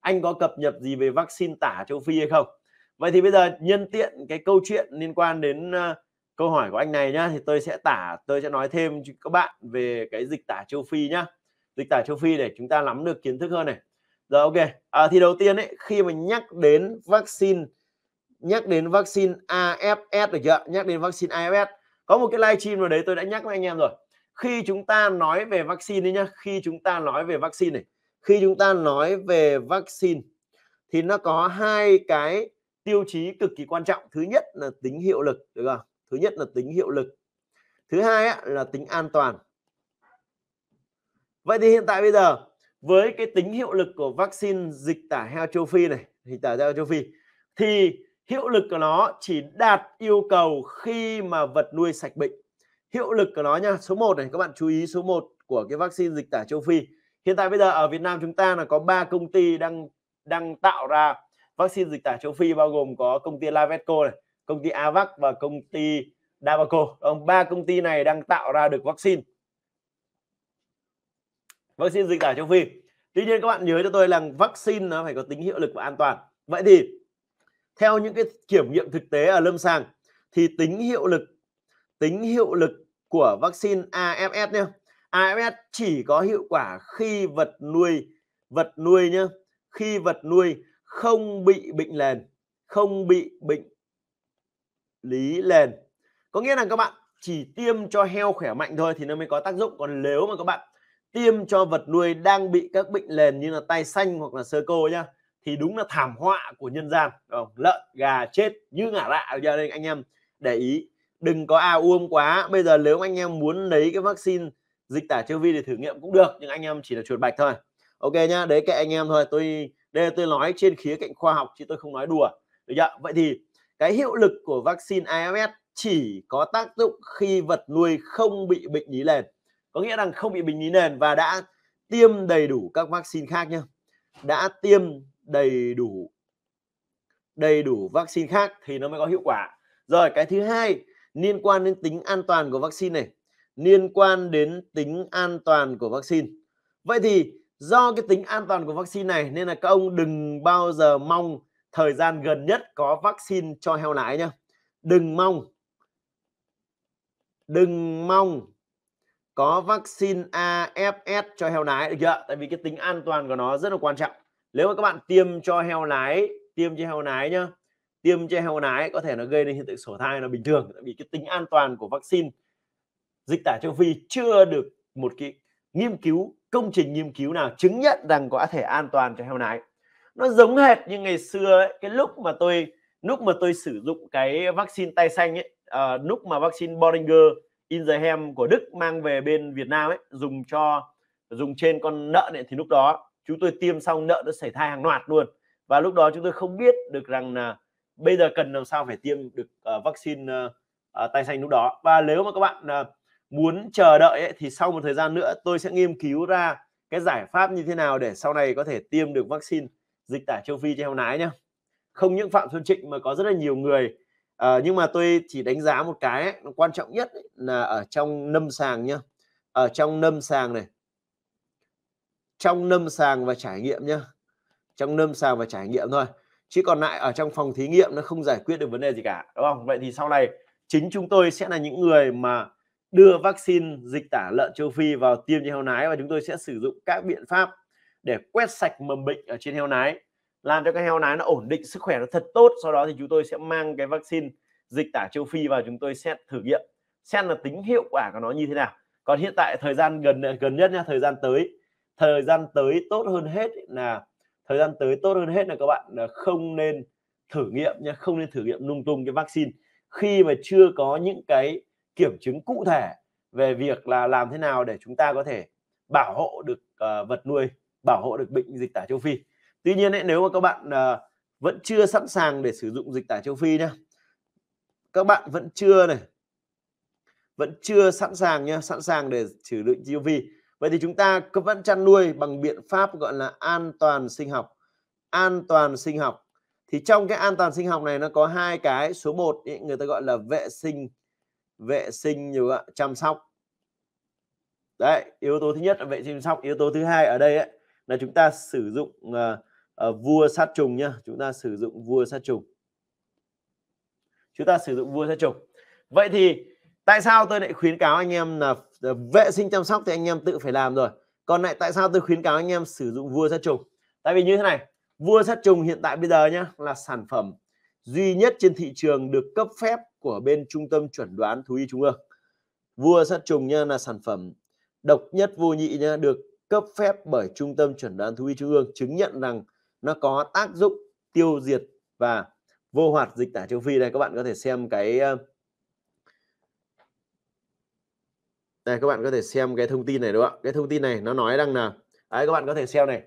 anh có cập nhật gì về vaccine tả châu Phi hay không vậy thì bây giờ nhân tiện cái câu chuyện liên quan đến ờ, câu hỏi của anh này nhá thì tôi sẽ tả tôi sẽ nói thêm cho các bạn về cái dịch tả châu Phi nhá dịch tả châu Phi để chúng ta nắm được kiến thức hơn này rồi ok à, thì đầu tiên ấy khi mà nhắc đến vaccine nhắc đến vaccine AFS được chưa nhắc đến vaccine AFS có một cái livestream nào đấy tôi đã nhắc với anh em rồi khi chúng ta nói về vaccine đi nhá khi chúng ta nói về vaccine này khi chúng ta nói về vaccine thì nó có hai cái tiêu chí cực kỳ quan trọng thứ nhất là tính hiệu lực được không thứ nhất là tính hiệu lực thứ hai là tính an toàn vậy thì hiện tại bây giờ với cái tính hiệu lực của vaccine dịch tả heo châu phi này dịch tả heo châu phi thì hiệu lực của nó chỉ đạt yêu cầu khi mà vật nuôi sạch bệnh hiệu lực của nó nha số 1 này các bạn chú ý số 1 của cái vaccine dịch tả châu phi hiện tại bây giờ ở Việt Nam chúng ta là có ba công ty đang đang tạo ra vaccine dịch tả châu Phi bao gồm có công ty Lavesco này, công ty Avac và công ty Davaco. Ông ba công ty này đang tạo ra được vaccine vaccine dịch tả châu Phi. Tuy nhiên các bạn nhớ cho tôi là vaccine nó phải có tính hiệu lực và an toàn. Vậy thì theo những cái kiểm nghiệm thực tế ở lâm sàng thì tính hiệu lực tính hiệu lực của vaccine AFS nhé AFS chỉ có hiệu quả khi vật nuôi vật nuôi nhá khi vật nuôi không bị bệnh lèn, không bị bệnh lý lèn. có nghĩa là các bạn chỉ tiêm cho heo khỏe mạnh thôi thì nó mới có tác dụng còn nếu mà các bạn tiêm cho vật nuôi đang bị các bệnh lèn như là tay xanh hoặc là sơ cô nhá thì đúng là thảm họa của nhân gian không? lợn gà chết như ngả lạ giờ đây anh em để ý đừng có à uông quá bây giờ nếu anh em muốn lấy cái vaccine dịch tả châu vi để thử nghiệm cũng được nhưng anh em chỉ là chuột bạch thôi ok nhá đấy kệ anh em thôi tôi đây tôi nói trên khía cạnh khoa học chứ tôi không nói đùa được chưa vậy thì cái hiệu lực của vaccine AFS chỉ có tác dụng khi vật nuôi không bị bệnh lý nền có nghĩa rằng không bị bệnh lý nền và đã tiêm đầy đủ các vaccine khác nhá đã tiêm đầy đủ đầy đủ vaccine khác thì nó mới có hiệu quả rồi cái thứ hai liên quan đến tính an toàn của vaccine này liên quan đến tính an toàn của vaccine. Vậy thì do cái tính an toàn của vaccine này nên là các ông đừng bao giờ mong thời gian gần nhất có vaccine cho heo nái nhá. Đừng mong. Đừng mong có vaccine AFS cho heo nái được chưa? Tại vì cái tính an toàn của nó rất là quan trọng. Nếu mà các bạn tiêm cho heo nái, tiêm cho heo nái nhá, tiêm cho heo nái có thể nó gây nên hiện tượng sổ thai là bình thường. Tại vì cái tính an toàn của vaccine dịch tả châu phi chưa được một cái nghiên cứu công trình nghiên cứu nào chứng nhận rằng có thể an toàn cho heo nái nó giống hệt như ngày xưa ấy, cái lúc mà tôi lúc mà tôi sử dụng cái vaccine tay xanh ấy à, lúc mà vaccine Boringer in the ham của Đức mang về bên Việt Nam ấy dùng cho dùng trên con nợn ấy, thì lúc đó chúng tôi tiêm xong nợ nó xảy thai hàng loạt luôn và lúc đó chúng tôi không biết được rằng là bây giờ cần làm sao phải tiêm được uh, vaccine uh, ờ, uh, tay xanh lúc đó và nếu mà các bạn uh, muốn chờ đợi ấy, thì sau một thời gian nữa tôi sẽ nghiên cứu ra cái giải pháp như thế nào để sau này có thể tiêm được vaccine dịch tả châu phi cho heo nái nhá không những phạm xuân trịnh mà có rất là nhiều người à, nhưng mà tôi chỉ đánh giá một cái ấy, quan trọng nhất ấy, là ở trong nâm sàng nhá ở trong nâm sàng này trong nâm sàng và trải nghiệm nhá trong nâm sàng và trải nghiệm thôi chứ còn lại ở trong phòng thí nghiệm nó không giải quyết được vấn đề gì cả đúng không vậy thì sau này chính chúng tôi sẽ là những người mà đưa vaccine dịch tả lợn châu Phi vào tiêm cho heo nái và chúng tôi sẽ sử dụng các biện pháp để quét sạch mầm bệnh ở trên heo nái làm cho các heo nái nó ổn định sức khỏe nó thật tốt sau đó thì chúng tôi sẽ mang cái vaccine dịch tả châu Phi vào chúng tôi sẽ thử nghiệm xem là tính hiệu quả của nó như thế nào còn hiện tại thời gian gần gần nhất nha thời gian tới thời gian tới tốt hơn hết là thời gian tới tốt hơn hết là các bạn à, không nên thử nghiệm nha không nên thử nghiệm lung tung cái vaccine khi mà chưa có những cái kiểm chứng cụ thể về việc là làm thế nào để chúng ta có thể bảo hộ được uh, vật nuôi bảo hộ được bệnh dịch tả châu phi tuy nhiên ấy, nếu mà các bạn uh, vẫn chưa sẵn sàng để sử dụng dịch tả châu phi nhé các bạn vẫn chưa này vẫn chưa sẵn sàng nhé sẵn sàng để sử dụng châu phi vậy thì chúng ta vẫn chăn nuôi bằng biện pháp gọi là an toàn sinh học an toàn sinh học thì trong cái an toàn sinh học này nó có hai cái số 1 ý, người ta gọi là vệ sinh vệ sinh nhiều ạ chăm sóc đấy yếu tố thứ nhất là vệ sinh chăm sóc yếu tố thứ hai ở đây ấy, là chúng ta sử dụng uh, uh, vua sát trùng nhá chúng ta sử dụng vua sát trùng chúng ta sử dụng vua sát trùng vậy thì tại sao tôi lại khuyến cáo anh em là ờ, vệ sinh chăm sóc thì anh em tự phải làm rồi còn lại tại sao tôi khuyến cáo anh em sử dụng vua sát trùng tại vì như thế này vua sát trùng hiện tại bây giờ nhá là sản phẩm duy nhất trên thị trường được cấp phép của bên trung tâm chuẩn đoán thú y trung ương vua sát trùng nha là sản phẩm độc nhất vô nhị nha được cấp phép bởi trung tâm chuẩn đoán thú y trung ương chứng nhận rằng nó có tác dụng tiêu diệt và vô hoạt dịch tả châu phi đây các bạn có thể xem cái đây các bạn có thể xem cái thông tin này đúng không ạ cái thông tin này nó nói rằng là đấy các bạn có thể xem này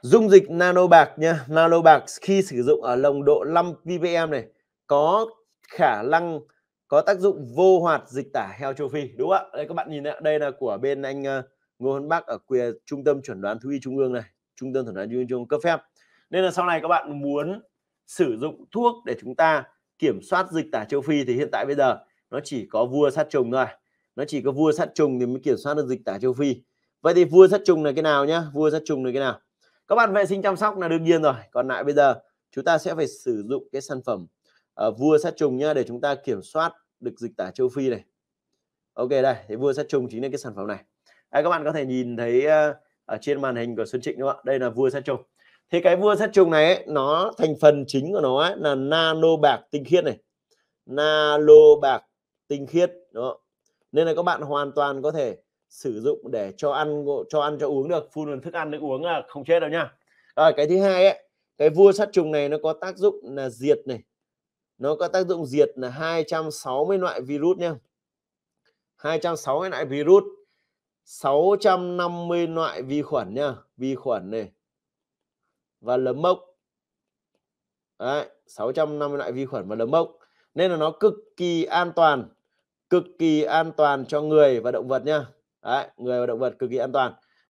dung dịch nano bạc nha nano bạc khi sử dụng ở nồng độ 5 ppm này có khả năng có tác dụng vô hoạt dịch tả heo châu Phi đúng không ạ đây các bạn nhìn này, đây là của bên anh ờ, Ngô Hân Bắc ở quyền trung tâm chuẩn đoán thú y trung ương này trung tâm chuẩn đoán trung ương cấp phép nên là sau này các bạn muốn sử dụng thuốc để chúng ta kiểm soát dịch tả châu Phi thì hiện tại bây giờ nó chỉ có vua sát trùng thôi nó chỉ có vua sát trùng thì mới kiểm soát được dịch tả châu Phi vậy thì vua sát trùng là cái nào nhá vua sát trùng là cái nào các bạn vệ sinh chăm sóc là đương nhiên rồi còn lại bây giờ chúng ta sẽ phải sử dụng cái sản phẩm à, vua sát trùng nhá để chúng ta kiểm soát được dịch tả châu Phi này ok đây thì vua sát trùng chính là cái sản phẩm này à, các bạn có thể nhìn thấy uh, ở trên màn hình của Xuân Trịnh đúng không ạ đây là vua sát trùng Thế cái vua sát trùng này ấy, nó thành phần chính của nó ấy, là nano bạc tinh khiết này nano bạc tinh khiết đó nên là các bạn hoàn toàn có thể sử dụng để cho ăn cho ăn cho uống được phun vào thức ăn nước uống là không chết đâu nha rồi cái thứ hai ấy, cái vua sát trùng này nó có tác dụng là diệt này nó có tác dụng diệt là 260 loại virus nhé 260 loại virus 650 loại vi khuẩn nha, vi khuẩn này và lấm mốc Đấy, 650 loại vi khuẩn và lấm mốc nên là nó cực kỳ an toàn cực kỳ an toàn cho người và động vật nha, Đấy, người và động vật cực kỳ an toàn